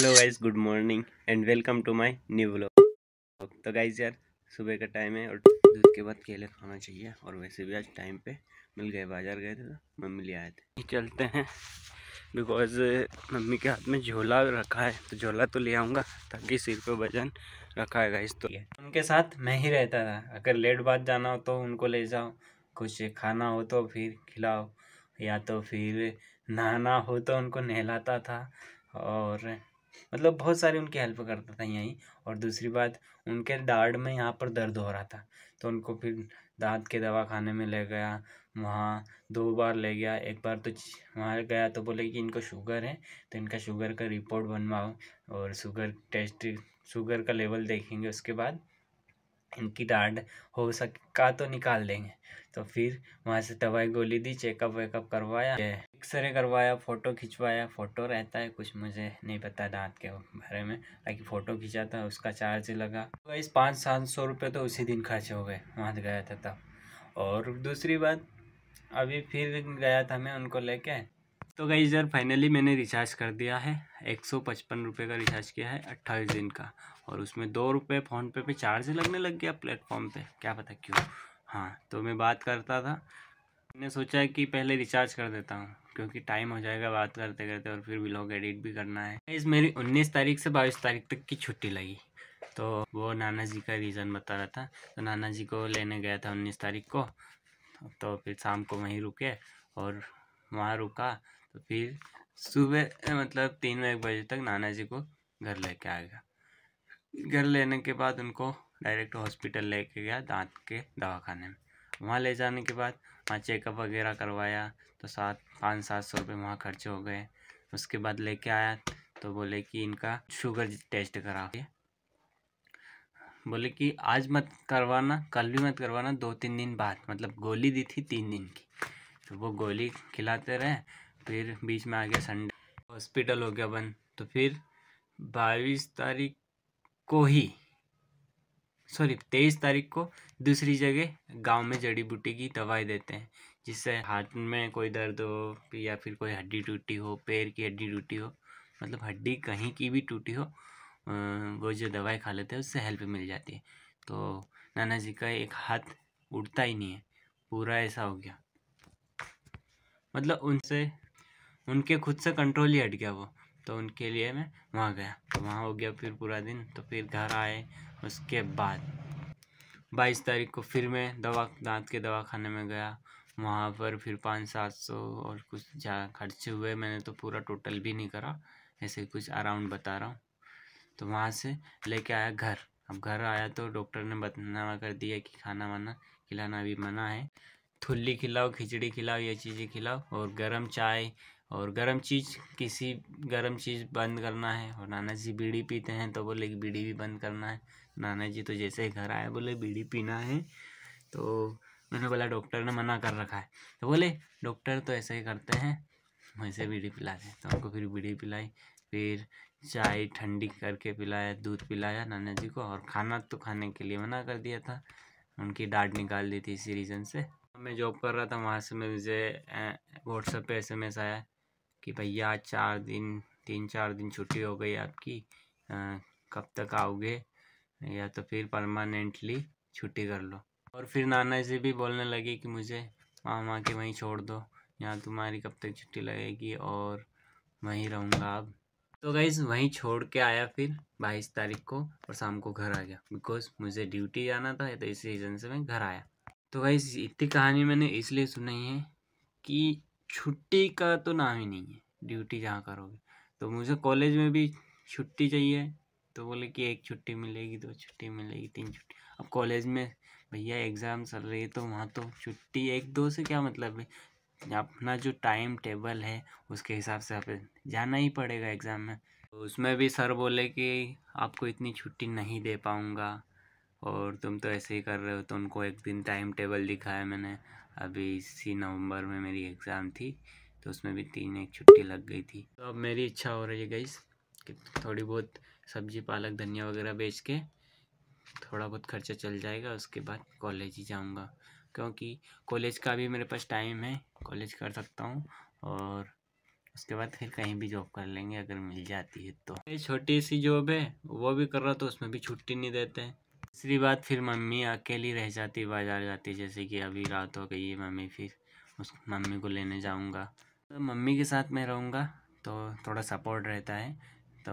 hello guys good morning and welcome to my new vlog तो guys यार सुबह का टाइम है और दूध के बाद केले खाना चाहिए और वैसे भी आज टाइम पे मिल गए बाज़ार गए थे तो मम्मी ले आए थे चलते हैं बिकॉज मम्मी के हाथ में झोला रखा है तो झोला तो ले आऊँगा ताकि सिर पे वजन रखा है गाइज तो उनके साथ मैं ही रहता था अगर लेट बाद जाना हो तो उनको ले जाओ कुछ खाना हो तो फिर खिलाओ या तो फिर नहाना हो तो उनको नहलाता था और मतलब बहुत सारे उनकी हेल्प करता था यहीं और दूसरी बात उनके दाँड में यहाँ पर दर्द हो रहा था तो उनको फिर दांत के दवा खाने में ले गया वहाँ दो बार ले गया एक बार तो वहाँ गया तो बोले कि इनको शुगर है तो इनका शुगर का रिपोर्ट बनवाओ और शुगर टेस्ट शुगर का लेवल देखेंगे उसके बाद इनकी डांड हो सका तो निकाल देंगे तो फिर वहाँ से दवाई गोली दी चेकअप वेकअप करवाया एक्सरे करवाया फ़ोटो खिंचवाया फ़ोटो रहता है कुछ मुझे नहीं पता दांत के बारे में बाकी फ़ोटो खींचा था उसका चार्ज लगा वही पाँच सात सौ रुपये तो उसी दिन खर्च हो गए वहाँ गया था तब और दूसरी बात अभी फिर गया था मैं उनको ले तो गई यार फाइनली मैंने रिचार्ज कर दिया है एक सौ पचपन रुपये का रिचार्ज किया है अट्ठाईस दिन का और उसमें दो रुपये फ़ोनपे पे चार्ज लगने लग गया प्लेटफॉर्म पे क्या पता क्यों हाँ तो मैं बात करता था मैंने सोचा कि पहले रिचार्ज कर देता हूँ क्योंकि टाइम हो जाएगा बात करते करते और फिर ब्लॉग एडिट भी करना है इस मेरी 19 तारीख से 22 तारीख तक की छुट्टी लगी तो वो नाना जी का रीज़न बता रहा था तो नाना जी को लेने गया था उन्नीस तारीख को तो फिर शाम को वहीं रुके और वहाँ रुका तो फिर सुबह मतलब तीन एक बजे तक नाना जी को घर लेके आ गया घर लेने के बाद उनको डायरेक्ट हॉस्पिटल लेके गया दांत के दवाखाने में वहाँ ले जाने के बाद वहाँ चेकअप वगैरह करवाया तो सात पाँच सात सौ रुपये वहाँ खर्च हो गए उसके बाद लेके आया तो बोले कि इनका शुगर टेस्ट करा के बोले कि आज मत करवाना कल भी मत करवाना दो तीन दिन बाद मतलब गोली दी थी तीन दिन की तो वो गोली खिलाते रहे फिर बीच में आ गया संडे हॉस्पिटल हो गया बंद तो फिर बाईस तारीख को ही सॉरी तेईस तारीख को दूसरी जगह गांव में जड़ी बूटी की दवाई देते हैं जिससे हाथ में कोई दर्द हो या फिर कोई हड्डी टूटी हो पैर की हड्डी टूटी हो मतलब हड्डी कहीं की भी टूटी हो वो जो दवाई खा लेते हैं उससे हेल्प मिल जाती है तो नाना जी का एक हाथ उड़ता ही नहीं है पूरा ऐसा हो गया मतलब उनसे उनके खुद से कंट्रोल ही हट गया वो तो उनके लिए मैं वहाँ गया तो वहाँ हो गया फिर पूरा दिन तो फिर घर आए उसके बाद बाईस तारीख को फिर मैं दवा दांत के दवा खाने में गया वहाँ पर फिर पाँच सात सौ और कुछ ज़्यादा खर्चे हुए मैंने तो पूरा टोटल भी नहीं करा ऐसे कुछ अराउंड बता रहा हूँ तो वहाँ से लेके आया घर अब घर आया तो डॉक्टर ने बतना कर दिया कि खाना वाना खिलाना भी मना है थुल्ली खिलाओ खिचड़ी खिलाओ ये चीज़ें खिलाओ और गर्म चाय और गर्म चीज़ किसी गर्म चीज़ बंद करना है और नाना जी बीड़ी पीते हैं तो बोले कि बीड़ी भी बंद करना है नाना जी तो जैसे ही घर आए बोले बीड़ी पीना है तो मैंने बोला डॉक्टर ने मना कर रखा है तो बोले डॉक्टर तो ऐसे ही करते हैं वैसे बीड़ी पिलाते हैं तो उनको फिर बीड़ी पिलाई फिर चाय ठंडी करके पिलाया दूध पिलाया नाना जी को और खाना तो खाने के लिए मना कर दिया था उनकी डांट निकाल दी थी इसी रीज़न से मैं जॉब कर रहा था वहाँ से मुझे व्हाट्सएप पे एस आया कि भैया आज चार दिन तीन चार दिन छुट्टी हो गई आपकी आ, कब तक आओगे या तो फिर परमानेंटली छुट्टी कर लो और फिर नाना जी भी बोलने लगे कि मुझे मामा के वहीं छोड़ दो यहाँ तुम्हारी कब तक छुट्टी लगेगी और वहीं रहूँगा अब तो गई वहीं छोड़ के आया फिर बाईस तारीख को और शाम को घर आ गया बिकॉज मुझे ड्यूटी जाना था तो इस रीज़न से मैं घर आया तो गई इतनी कहानी मैंने इसलिए सुनाई है कि छुट्टी का तो नाम ही नहीं है ड्यूटी जहाँ करोगे तो मुझे कॉलेज में भी छुट्टी चाहिए तो बोले कि एक छुट्टी मिलेगी दो छुट्टी मिलेगी तीन छुट्टी अब कॉलेज में भैया एग्ज़ाम चल रही है तो वहाँ तो छुट्टी एक दो से क्या मतलब है अपना जो टाइम टेबल है उसके हिसाब से आप जाना ही पड़ेगा एग्ज़ाम में तो उसमें भी सर बोले कि आपको इतनी छुट्टी नहीं दे पाऊँगा और तुम तो ऐसे ही कर रहे हो तो उनको एक दिन टाइम टेबल दिखाया मैंने अभी इसी नवंबर में मेरी एग्ज़ाम थी तो उसमें भी तीन एक छुट्टी लग गई थी तो अब मेरी इच्छा हो रही है गईस कि थोड़ी बहुत सब्जी पालक धनिया वगैरह बेच के थोड़ा बहुत खर्चा चल जाएगा उसके बाद कॉलेज ही जाऊँगा क्योंकि कॉलेज का भी मेरे पास टाइम है कॉलेज कर सकता हूँ और उसके बाद फिर कहीं भी जॉब कर लेंगे अगर मिल जाती है तो ये छोटी सी जॉब है वो भी कर रहा तो उसमें भी छुट्टी नहीं देते हैं दूसरी बात फिर मम्मी अकेली रह जाती बाज़ार जाती जैसे कि अभी रात हो गई है मम्मी फिर उस मम्मी को लेने जाऊँगा तो मम्मी के साथ मैं रहूँगा तो थोड़ा सपोर्ट रहता है तो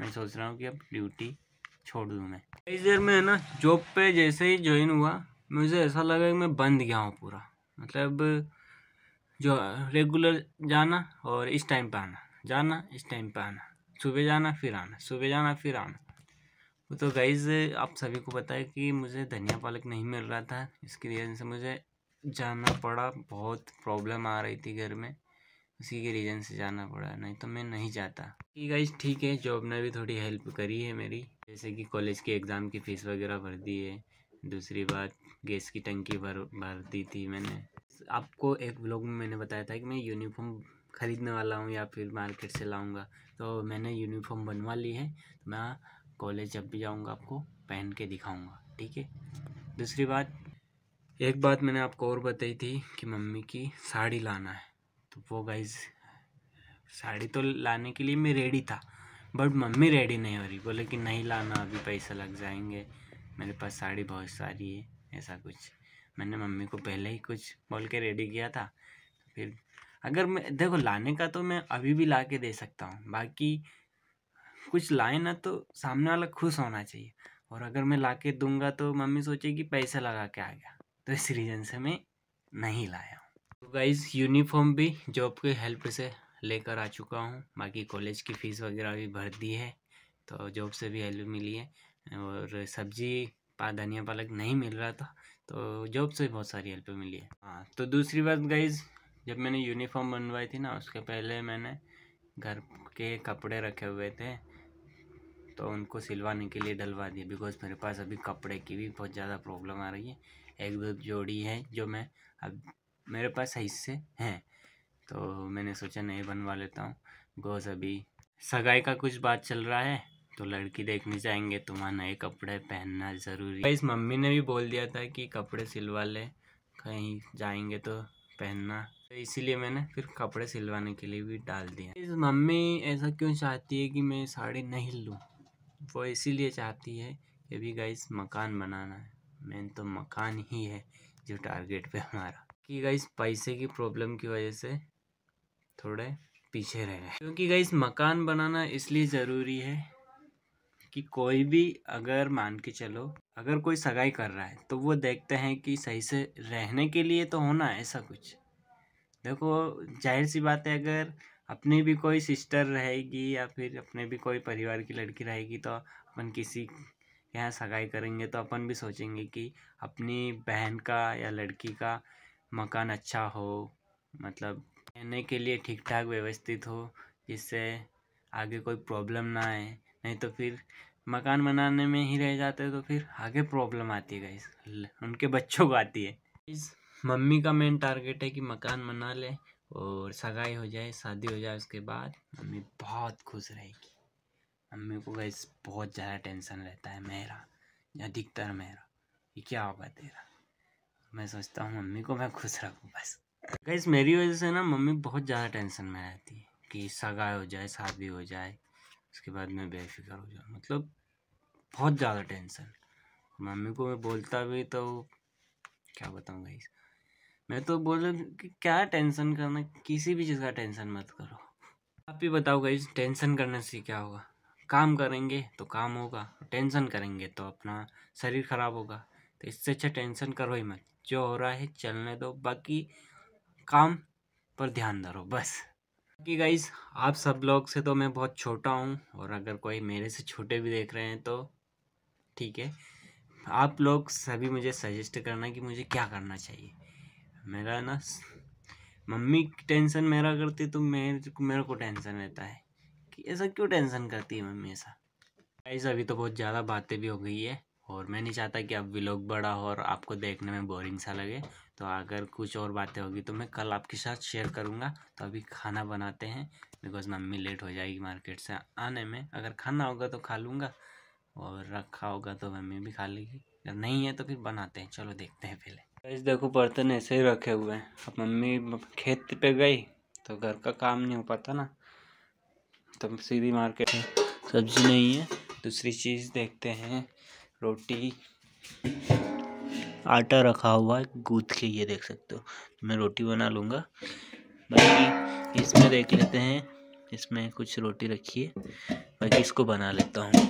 मैं सोच रहा हूँ कि अब ड्यूटी छोड़ दूँ मैं इस देर में है ना जॉब पे जैसे ही ज्वाइन हुआ मुझे ऐसा लगा कि मैं बंद गया हूँ पूरा मतलब जो रेगुलर जाना और इस टाइम पर आना जाना इस टाइम पर आना सुबह जाना फिर आना सुबह जाना फिर आना तो गाइज़ आप सभी को पता है कि मुझे धनिया पालक नहीं मिल रहा था इसकी रीज़न से मुझे जाना पड़ा बहुत प्रॉब्लम आ रही थी घर में उसी के रीज़न से जाना पड़ा नहीं तो मैं नहीं जाता कि गाइज ठीक है जॉब ने भी थोड़ी हेल्प करी है मेरी जैसे कि कॉलेज के एग्ज़ाम की फ़ीस वगैरह भर दी है दूसरी बात गैस की टंकी भर भर दी थी मैंने आपको एक ब्लॉग में मैंने बताया था कि मैं यूनिफॉर्म ख़रीदने वाला हूँ या फिर मार्केट से लाऊँगा तो मैंने यूनिफॉर्म बनवा ली है तो मैं कॉलेज जब भी जाऊँगा आपको पहन के दिखाऊँगा ठीक है दूसरी बात एक बात मैंने आपको और बताई थी कि मम्मी की साड़ी लाना है तो वो गाइज साड़ी तो लाने के लिए मैं रेडी था बट मम्मी रेडी नहीं हो रही बोले कि नहीं लाना अभी पैसा लग जाएंगे मेरे पास साड़ी बहुत सारी है ऐसा कुछ मैंने मम्मी को पहले ही कुछ बोल के रेडी किया था फिर अगर मैं देखो लाने का तो मैं अभी भी ला के दे सकता हूँ बाकी कुछ लाए ना तो सामने वाला खुश होना चाहिए और अगर मैं ला के दूंगा तो मम्मी सोचेगी पैसा लगा के आ गया तो इस रीज़न से मैं नहीं लाया हूँ तो गाइज यूनिफॉर्म भी जॉब के हेल्प से लेकर आ चुका हूँ बाकी कॉलेज की फ़ीस वगैरह भी भर दी है तो जॉब से भी हेल्प मिली है और सब्जी पा धनिया पालक नहीं मिल रहा था तो जॉब से बहुत सारी हेल्प मिली है हाँ तो दूसरी बात गाइज जब मैंने यूनिफॉर्म बनवाई थी ना उसके पहले मैंने घर के कपड़े रखे हुए थे तो उनको सिलवाने के लिए डलवा दिया बिकॉज मेरे पास अभी कपड़े की भी बहुत ज़्यादा प्रॉब्लम आ रही है एक दो जोड़ी है जो मैं अब मेरे पास सही से हैं तो मैंने सोचा नहीं बनवा लेता हूँ बिकॉज अभी सगाई का कुछ बात चल रहा है तो लड़की देखने जाएंगे तो वहाँ नए कपड़े पहनना ज़रूरी है इस मम्मी ने भी बोल दिया था कि कपड़े सिलवा ले कहीं जाएंगे तो पहनना तो इसीलिए मैंने फिर कपड़े सिलवाने के लिए भी डाल दिया इस मम्मी ऐसा क्यों चाहती है कि मैं साड़ी नहीं लूँ वो इसीलिए चाहती है कि अभी गाइस मकान बनाना है मेन तो मकान ही है जो टारगेट पे हमारा कि गाइस पैसे की प्रॉब्लम की वजह से थोड़े पीछे रह गए क्योंकि गाइस मकान बनाना इसलिए ज़रूरी है कि कोई भी अगर मान के चलो अगर कोई सगाई कर रहा है तो वो देखते हैं कि सही से रहने के लिए तो होना ऐसा कुछ देखो जाहिर सी बात है अगर अपने भी कोई सिस्टर रहेगी या फिर अपने भी कोई परिवार की लड़की रहेगी तो अपन किसी के यहाँ सगाई करेंगे तो अपन भी सोचेंगे कि अपनी बहन का या लड़की का मकान अच्छा हो मतलब रहने के लिए ठीक ठाक व्यवस्थित हो जिससे आगे कोई प्रॉब्लम ना आए नहीं तो फिर मकान बनाने में ही रह जाते तो फिर आगे प्रॉब्लम आती है गई उनके बच्चों को आती है इस मम्मी का मेन टारगेट है कि मकान बना ले और सगाई हो जाए शादी हो जाए उसके बाद मम्मी बहुत खुश रहेगी मम्मी को गैस बहुत ज़्यादा टेंशन रहता है मेरा अधिकतर मेरा ये क्या होगा तेरा मैं सोचता हूँ मम्मी को मैं खुश रखूँ बस गैस मेरी वजह से ना मम्मी बहुत ज़्यादा टेंशन में रहती है कि सगाई हो जाए शादी हो जाए उसके बाद मैं बेफिक्र हो जाऊँ मतलब बहुत ज़्यादा टेंशन मम्मी को मैं बोलता भी तो क्या बताऊँ गई मैं तो बोल रहा हूँ कि क्या टेंशन करना किसी भी चीज़ का टेंशन मत करो आप भी बताओ गाइज टेंशन करने से क्या होगा काम करेंगे तो काम होगा टेंशन करेंगे तो अपना शरीर ख़राब होगा तो इससे अच्छा टेंशन करो ही मत जो हो रहा है चलने दो बाकी काम पर ध्यान धरो बस बाकी गाइज आप सब लोग से तो मैं बहुत छोटा हूँ और अगर कोई मेरे से छोटे भी देख रहे हैं तो ठीक है आप लोग सभी मुझे सजेस्ट करना कि मुझे क्या करना चाहिए मेरा ना मम्मी टेंशन मेरा करती तो मेरे मेरे को टेंशन रहता है कि ऐसा क्यों टेंशन करती है मम्मी ऐसा ऐसा अभी तो बहुत ज़्यादा बातें भी हो गई है और मैं नहीं चाहता कि अब व्लॉग बड़ा हो और आपको देखने में बोरिंग सा लगे तो अगर कुछ और बातें होगी तो मैं कल आपके साथ शेयर करूँगा तो अभी खाना बनाते हैं बिकॉज मम्मी लेट हो जाएगी मार्केट से आने में अगर खाना होगा तो खा लूँगा और रखा होगा तो मम्मी भी खा लेगी अगर नहीं है तो फिर बनाते हैं चलो देखते हैं पहले गैस देखो बर्तन ऐसे ही रखे हुए हैं अब मम्मी खेत पे गई तो घर का काम नहीं हो पाता ना तो सीधी मार्केट में सब्जी नहीं है दूसरी चीज़ देखते हैं रोटी आटा रखा हुआ है गूँथ के ये देख सकते हो मैं रोटी बना लूँगा बाकी इसमें देख लेते हैं इसमें कुछ रोटी रखी है बाकी इसको बना लेता हूँ